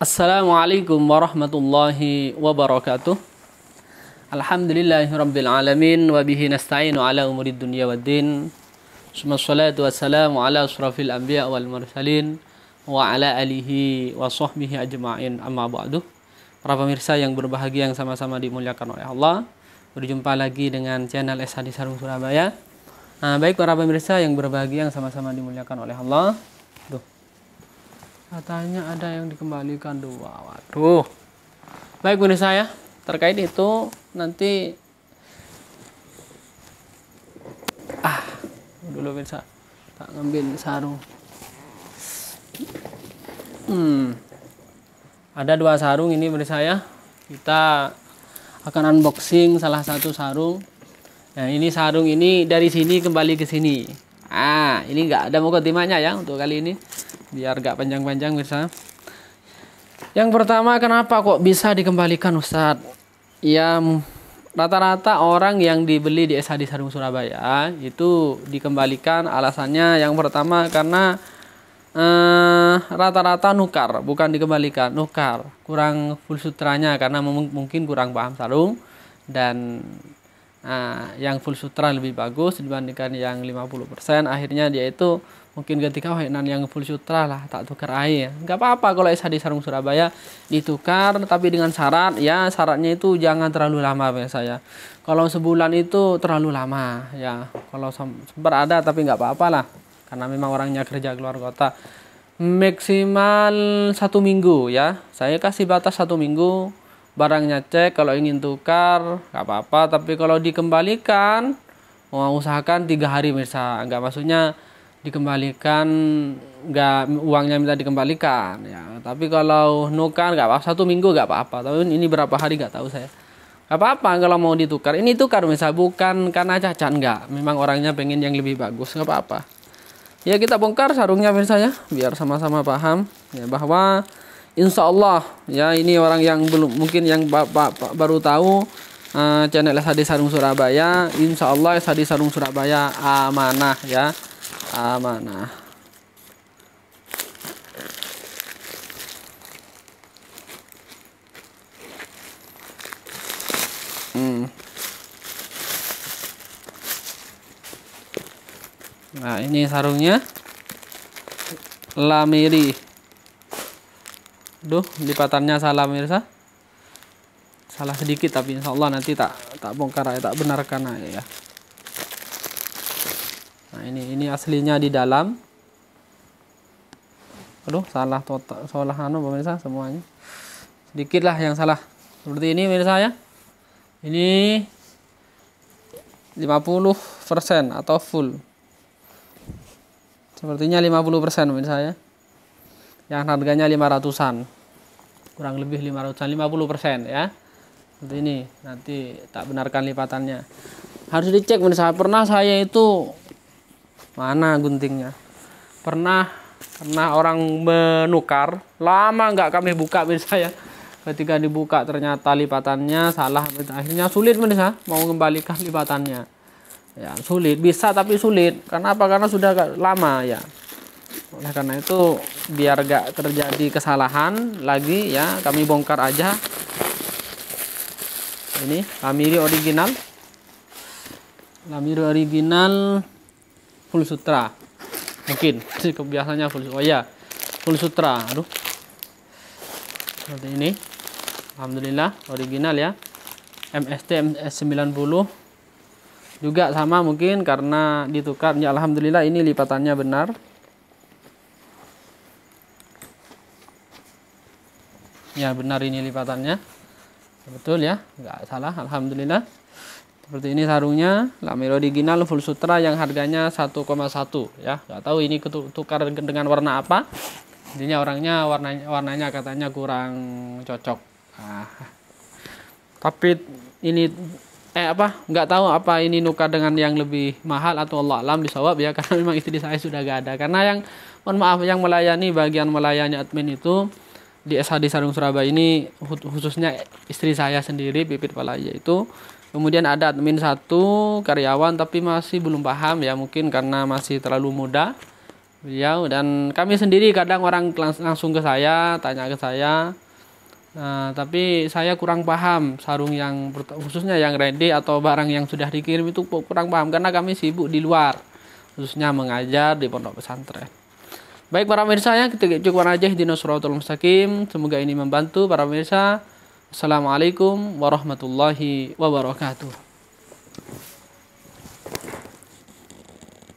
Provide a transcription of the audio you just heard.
Assalamualaikum warahmatullahi wabarakatuh. Alhamdulillahirabbil alamin wa bihi nasta'inu ala umuri dunya waddin. Summa shalatu wassalamu ala asrafil anbiya wal mursalin wa ala alihi wa sahbihi ajmain amma ba'du. Para pemirsa yang berbahagia yang sama-sama dimuliakan oleh Allah, berjumpa lagi dengan channel SHD Sarung Surabaya. Nah, baik para pemirsa yang berbahagia yang sama-sama dimuliakan oleh Allah katanya ada yang dikembalikan dua waduh baik bunda saya terkait itu nanti ah dulu bisa tak ngambil sarung hmm ada dua sarung ini beri saya kita akan unboxing salah satu sarung nah ini sarung ini dari sini kembali ke sini ah ini enggak ada mau timahnya ya untuk kali ini biar gak panjang-panjang bisa yang pertama kenapa kok bisa dikembalikan Ustadz ya rata-rata orang yang dibeli di SHD Sarung Surabaya itu dikembalikan alasannya yang pertama karena eh, rata-rata nukar bukan dikembalikan nukar kurang full sutranya karena mungkin kurang paham sarung dan Nah, yang full sutra lebih bagus dibandingkan yang 50%. Akhirnya dia itu mungkin ketika wainan yang full sutra lah tak tukar air. nggak apa-apa kalau SHD di Sarung Surabaya ditukar tapi dengan syarat ya syaratnya itu jangan terlalu lama saya. Kalau sebulan itu terlalu lama ya. Kalau sempat ada tapi nggak apa-apa lah karena memang orangnya kerja keluar kota maksimal satu minggu ya saya kasih batas satu minggu barangnya cek kalau ingin tukar nggak apa-apa tapi kalau dikembalikan mau usahakan tiga hari misal nggak maksudnya dikembalikan nggak uangnya minta dikembalikan ya tapi kalau nukar nggak apa satu minggu nggak apa-apa tapi ini berapa hari nggak tahu saya nggak apa-apa kalau mau ditukar ini tukar misal bukan karena cacat nggak memang orangnya pengen yang lebih bagus nggak apa-apa ya kita bongkar sarungnya misalnya biar sama-sama paham ya bahwa insya Allah ya ini orang yang belum mungkin yang bapak baru tahu uh, channel SHD Sarung Surabaya insya Allah SHD Sarung Surabaya amanah ya amanah hmm. Nah ini sarungnya Lamiri Duh, lipatannya salah mirsa. Salah sedikit tapi insya Allah nanti tak tak bongkar ya tak benarkan aja eh, ya. Nah, ini ini aslinya di dalam. Aduh, salah total salah anu pemirsa semuanya. Sedikitlah yang salah. Seperti ini pemirsa ya. Ini 50% atau full. Sepertinya 50% pemirsa ya yang harganya 500-an kurang lebih 500-an 50% ya seperti ini nanti tak benarkan lipatannya harus dicek menurut saya pernah saya itu mana guntingnya pernah pernah orang menukar lama nggak kami buka misalnya. ketika dibuka ternyata lipatannya salah akhirnya sulit menurut mau mengembalikan lipatannya ya sulit bisa tapi sulit karena apa karena sudah lama ya nah karena itu biar gak terjadi kesalahan lagi ya kami bongkar aja ini lamiri original lamiri original full sutra mungkin sih kebiasaannya full oh ya full sutra aduh seperti ini Alhamdulillah original ya MST MS90 juga sama mungkin karena ditukar ya Alhamdulillah ini lipatannya benar ya benar ini lipatannya betul ya nggak salah alhamdulillah seperti ini sarungnya lame original full sutra yang harganya 1,1 ya nggak tahu ini tukar dengan warna apa intinya orangnya warnanya warnanya katanya kurang cocok nah, tapi ini eh apa nggak tahu apa ini nuka dengan yang lebih mahal atau Allah alam disawab ya karena memang istri saya sudah gak ada karena yang mohon maaf yang melayani bagian melayani admin itu di SHD Sarung Surabaya ini khususnya istri saya sendiri Pipit Palaya itu kemudian ada admin satu karyawan tapi masih belum paham ya mungkin karena masih terlalu muda beliau ya, dan kami sendiri kadang orang langs langsung ke saya tanya ke saya nah, tapi saya kurang paham sarung yang khususnya yang ready atau barang yang sudah dikirim itu kurang paham karena kami sibuk di luar khususnya mengajar di pondok pesantren Baik para pemirsa ya, kita cukup aja di Nusratul Mustaqim. Semoga ini membantu para pemirsa. Assalamualaikum warahmatullahi wabarakatuh.